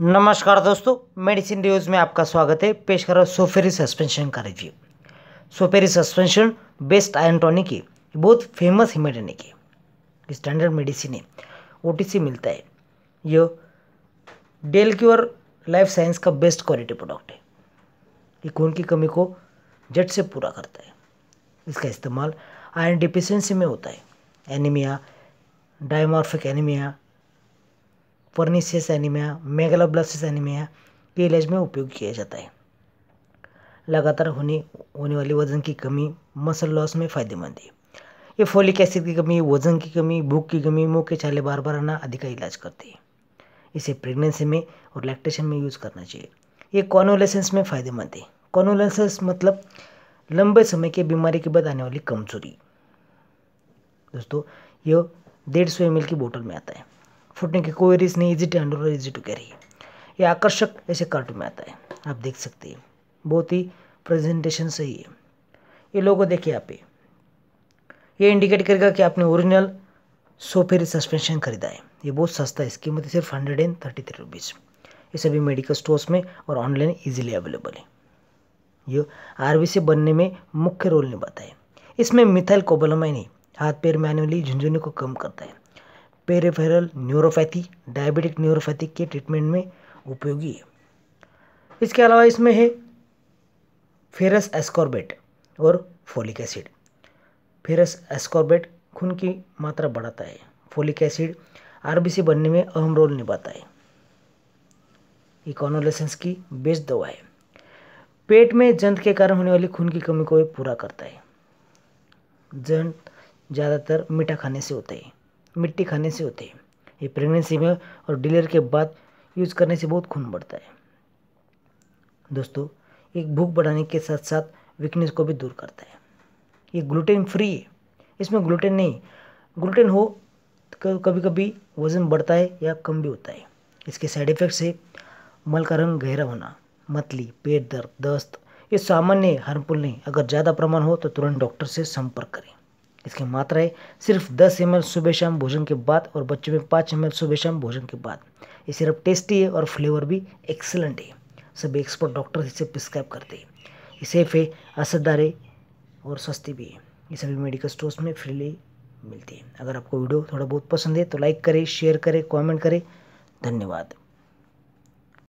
नमस्कार दोस्तों medicine reviews में आपका स्वागत है पेश कर रहा हूँ सोफेरी सस्पेंशन का रिव्यू सोफेरी सस्पेंशन बेस्ट आयन टॉनिक है बहुत फेमस हिमेडेनिक है स्टैंडर्ड मेडिसिन है ओ मिलता है यह डेल क्योर लाइफ साइंस का बेस्ट क्वालिटी प्रोडक्ट है ये खून की कमी को जट से पूरा करता है इसका इस्तेमाल आयन डिफिशेंसी में होता है anaemia dimorphic anaemia pernicious anaemia megaloblastic anaemia के इलाज में उपयोग किया जाता है लगातार होने होने वाली वजन की कमी मसल लॉस में फ़ायदेमंद है ये फोलिक एसिड की कमी वजन की कमी भूख की कमी मुंह के छाले बार बार आना आदि का इलाज करते हैं इसे प्रेगनेंसी में और लैक्टेशन में यूज़ करना चाहिए ये कॉनोलेसेंस में फ़ायदेमंद है कॉनोलेसेंस मतलब लंबे समय के बीमारी के बाद आने वाली कमजोरी दोस्तों ये डेढ़ सौ एम की बोतल में आता है फुटने की कोई रिस्क नहीं easy to handle easy to carry ये आकर्षक ऐसे कार्टून में आता है आप देख सकते हैं बहुत ही प्रेजेंटेशन सही है ये लोगो देखिए आप ये इंडिकेट करेगा कि आपने ओरिजिनल सोफेर सस्पेंशन खरीदा है ये बहुत सस्ता है इसकी कीमत सिर्फ hundred and thirty three rupees ये सभी मेडिकल स्टोर्स में और ऑनलाइन इजीली अवेलेबल है ये आर से बनने में मुख्य रोल निभाता है इसमें मिथाइल कोबलमाइन हाथ पैर मैनुअली झुंझुनू को कम करता है पेरिफेरल न्यूरोपैथी डायबिटिक न्यूरोपैथी के ट्रीटमेंट में उपयोगी है इसके अलावा इसमें है फेरस एस्कॉर्बेट और फोलिक एसिड फेरस एस्कॉर्बेट खून की मात्रा बढ़ाता है फोलिक एसिड आरबीसी बनने में अहम रोल निभाता है इकोनोलेसेंस की बेस्ट दवा है पेट में जंत के कारण होने वाली खून की कमी को भी पूरा करता है जंत ज़्यादातर मीठा खाने से होता है मिट्टी खाने से होते हैं ये प्रेगनेंसी में और डिलीवर के बाद यूज करने से बहुत खून बढ़ता है दोस्तों एक भूख बढ़ाने के साथ साथ वीकनेस को भी दूर करता है ये ग्लूटेन फ्री है इसमें ग्लूटेन नहीं ग्लूटेन हो तो कभी कभी वज़न बढ़ता है या कम भी होता है इसके साइड इफ़ेक्ट्स है मल का रंग गहरा होना मतली पेट दर्द दस्त ये सामान्य हार्मफुल नहीं अगर ज़्यादा प्रमाण हो तो तुरंत डॉक्टर से संपर्क करें इसकी मात्राएं सिर्फ 10 एम सुबह शाम भोजन के बाद और बच्चों में 5 एम सुबह शाम भोजन के बाद ये सिरप टेस्टी है और फ्लेवर भी एक्सेलेंट है सभी एक्सपर्ट डॉक्टर इसे प्रिस्क्राइब करते हैं ये सेफ है असरदार है और सस्ती भी है ये सभी मेडिकल स्टोर्स में फ्रीली मिलती है अगर आपको वीडियो थोड़ा बहुत पसंद है तो लाइक करें शेयर करें कॉमेंट करें धन्यवाद